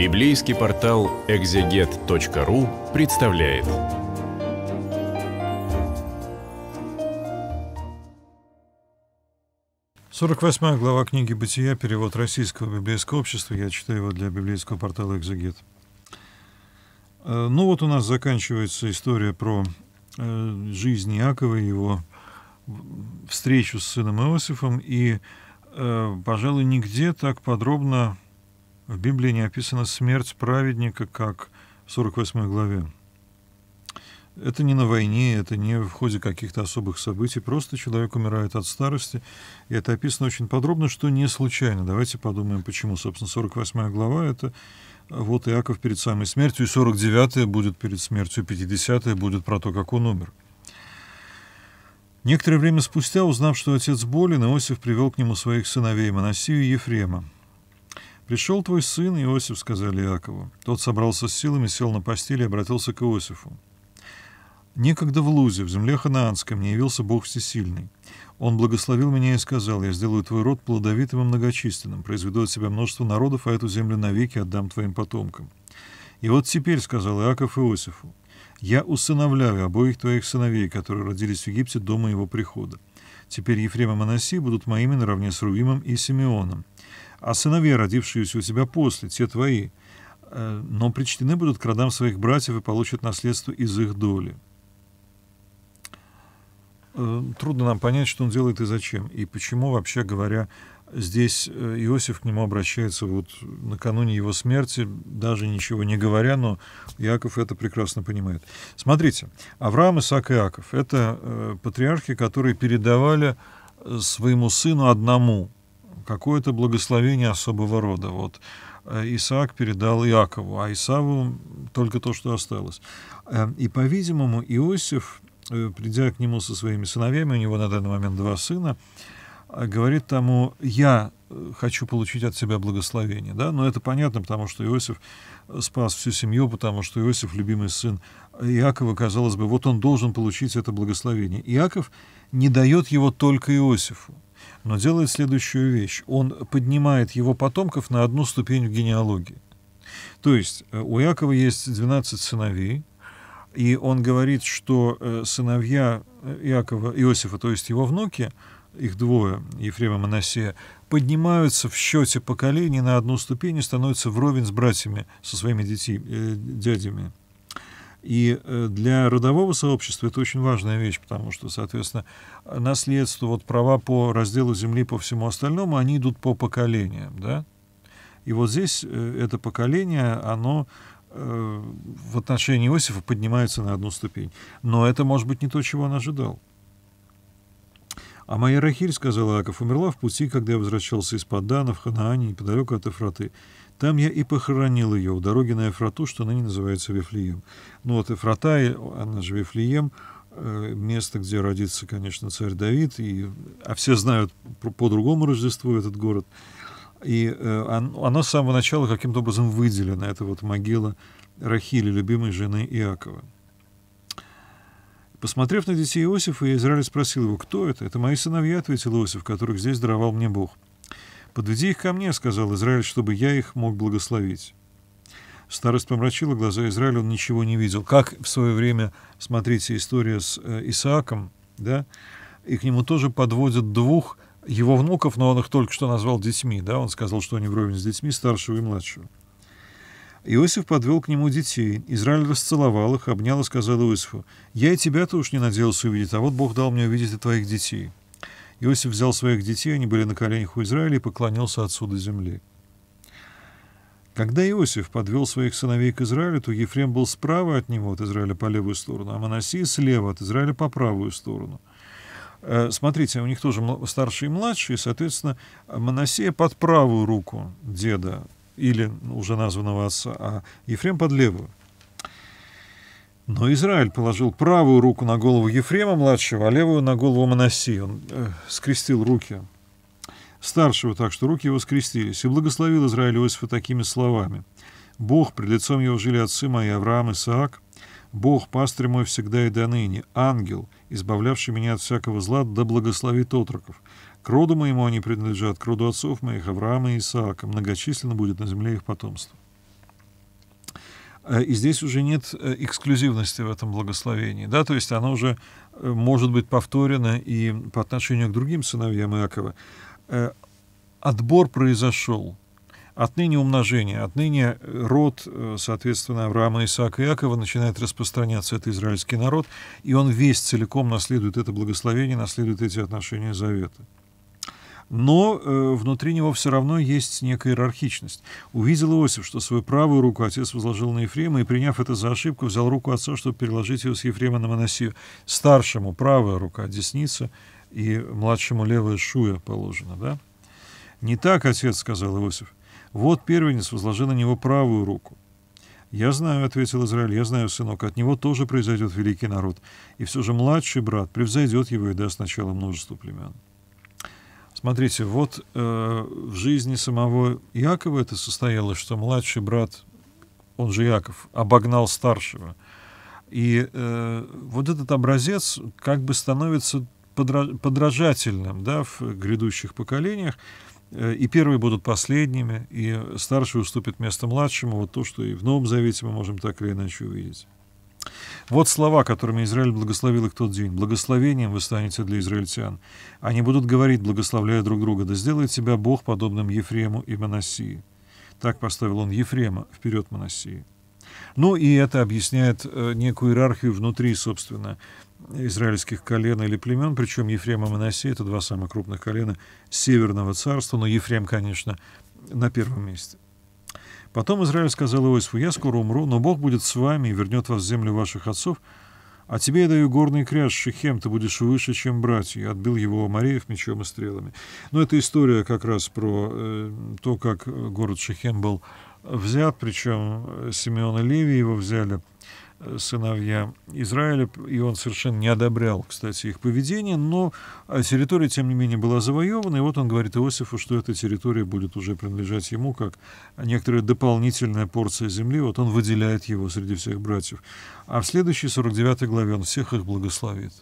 Библейский портал экзегет.ру представляет. Сорок восьмая глава книги «Бытия», перевод российского библейского общества. Я читаю его для библейского портала «Экзегет». Э, ну вот у нас заканчивается история про э, жизнь Иакова и его встречу с сыном Иосифом. И, э, пожалуй, нигде так подробно в Библии не описана смерть праведника, как в 48 главе. Это не на войне, это не в ходе каких-то особых событий, просто человек умирает от старости, и это описано очень подробно, что не случайно. Давайте подумаем, почему. Собственно, 48 глава — это вот Иаков перед самой смертью, и 49 будет перед смертью, 50 будет про то, как он умер. Некоторое время спустя, узнав, что отец болен, Иосиф привел к нему своих сыновей Моносию и Ефрема. «Пришел твой сын Иосиф», — сказали Иакову. Тот собрался с силами, сел на постели и обратился к Иосифу. «Некогда в Лузе, в земле ханаанской, мне явился Бог Всесильный. Он благословил меня и сказал, я сделаю твой род плодовитым и многочисленным, произведу от себя множество народов, а эту землю навеки отдам твоим потомкам. И вот теперь, — сказал Иаков Иосифу, — я усыновляю обоих твоих сыновей, которые родились в Египте до моего прихода. Теперь Ефрем и Манаси будут моими наравне с Рувимом и Симеоном а сыновья, родившиеся у тебя после, те твои, э, но причтены будут к родам своих братьев и получат наследство из их доли. Э, трудно нам понять, что он делает и зачем, и почему, вообще говоря, здесь э, Иосиф к нему обращается вот накануне его смерти, даже ничего не говоря, но Яков это прекрасно понимает. Смотрите, Авраам, Исаак и Иаков — это патриархи, которые передавали своему сыну одному какое-то благословение особого рода. Вот э, Исаак передал Иакову, а Исаву только то, что осталось. Эм, и, по-видимому, Иосиф, э, придя к нему со своими сыновьями, у него на данный момент два сына, э, говорит тому, я хочу получить от себя благословение. Да? Но это понятно, потому что Иосиф спас всю семью, потому что Иосиф — любимый сын Иакова, казалось бы, вот он должен получить это благословение. Иаков не дает его только Иосифу но делает следующую вещь. Он поднимает его потомков на одну ступень в генеалогии. То есть э, у Якова есть 12 сыновей, и он говорит, что э, сыновья э, Якова Иосифа, то есть его внуки, их двое, Ефрема и Моносея, поднимаются в счете поколений на одну ступень и становятся вровень с братьями, со своими детьми э, дядями. И э, для родового сообщества это очень важная вещь, потому что, соответственно, наследство, вот права по разделу земли, по всему остальному, они идут по поколениям, да? И вот здесь э, это поколение, оно э, в отношении Иосифа поднимается на одну ступень. Но это, может быть, не то, чего он ожидал. А моя Рахиль, сказала Аков, умерла в пути, когда я возвращался из Падана в Ханаане неподалеку от Эфраты. Там я и похоронил ее у дороги на Эфрату, что ныне называется Вифлеем. Ну вот Эфрата, она же Вифлеем, э, место, где родится, конечно, царь Давид, и, а все знают по-другому Рождеству этот город. И э, оно с самого начала каким-то образом выделено, это вот могила Рахили, любимой жены Иакова. Посмотрев на детей Иосифа, Израиль спросил его, кто это? Это мои сыновья, ответил Иосиф, которых здесь даровал мне Бог. «Подведи их ко мне», — сказал Израиль, — «чтобы я их мог благословить». Старость помрачила глаза Израиля, он ничего не видел. Как в свое время, смотрите, история с э, Исааком, да, и к нему тоже подводят двух его внуков, но он их только что назвал детьми, да, он сказал, что они вровень с детьми, старшего и младшего. Иосиф подвел к нему детей. Израиль расцеловал их, обнял и сказал Иосифу, «Я и тебя-то уж не надеялся увидеть, а вот Бог дал мне увидеть и твоих детей». Иосиф взял своих детей, они были на коленях у Израиля, и поклонился отцу до земли. Когда Иосиф подвел своих сыновей к Израилю, то Ефрем был справа от него, от Израиля по левую сторону, а Манасия слева от Израиля по правую сторону. Э, смотрите, у них тоже старший и младший, соответственно, Манасия под правую руку деда или ну, уже названного отца, а Ефрем под левую. Но Израиль положил правую руку на голову Ефрема-младшего, а левую на голову Манаси. Он э, скрестил руки старшего, так что руки его скрестились, и благословил Израиль Иосифа такими словами. «Бог, пред лицом его жили отцы мои Авраам и Саак, Бог, пастырь мой всегда и до ныне, ангел, избавлявший меня от всякого зла, да благословит отроков. К роду моему они принадлежат, к роду отцов моих Авраама и Исаака, многочисленно будет на земле их потомство». Э, и здесь уже нет э, эксклюзивности в этом благословении, да, то есть оно уже э, может быть повторено и по отношению к другим сыновьям Иакова. Отбор произошел, отныне умножение, отныне род, соответственно, Авраама, Исаака и Иакова начинает распространяться, это израильский народ, и он весь целиком наследует это благословение, наследует эти отношения завета но э, внутри него все равно есть некая иерархичность. Увидел Иосиф, что свою правую руку отец возложил на Ефрема, и, приняв это за ошибку, взял руку отца, чтобы переложить ее с Ефрема на Моносию. Старшему правая рука, десница, и младшему левая шуя положена, да? «Не так, отец», — сказал Иосиф. «Вот первенец возложил на него правую руку». «Я знаю», — ответил Израиль, — «я знаю, сынок, от него тоже произойдет великий народ, и все же младший брат превзойдет его и даст начало множеству племен». Смотрите, вот э, в жизни самого Иакова это состояло, что младший брат, он же Иаков, обогнал старшего. И э, вот этот образец как бы становится подражательным да, в грядущих поколениях. Э, и первые будут последними, и старший уступит место младшему. Вот то, что и в Новом Завете мы можем так или иначе увидеть. Вот слова, которыми Израиль благословил их тот день. Благословением вы станете для израильтян. Они будут говорить, благословляя друг друга, да сделает себя Бог подобным Ефрему и Моносии. Так поставил он Ефрема вперед Моносии. Ну и это объясняет э, некую иерархию внутри, собственно, израильских колен или племен, причем Ефрем и Моносей — это два самых крупных колена Северного царства, но Ефрем, конечно, на первом месте — Потом Израиль сказал Иосифу, «Я скоро умру, но Бог будет с вами и вернет вас в землю ваших отцов, а тебе я даю горный кряж, Шехем, ты будешь выше, чем братья». и отбил его у мечом и стрелами. Но это история как раз про э, то, как город Шехем был взят, причем Симеона Леви его взяли сыновья Израиля, и он совершенно не одобрял, кстати, их поведение, но а, территория, тем не менее, была завоевана, и вот он говорит Иосифу, что эта территория будет уже принадлежать ему, как некоторая дополнительная порция земли, вот он выделяет его среди всех братьев. А в следующей 49 главе он всех их благословит.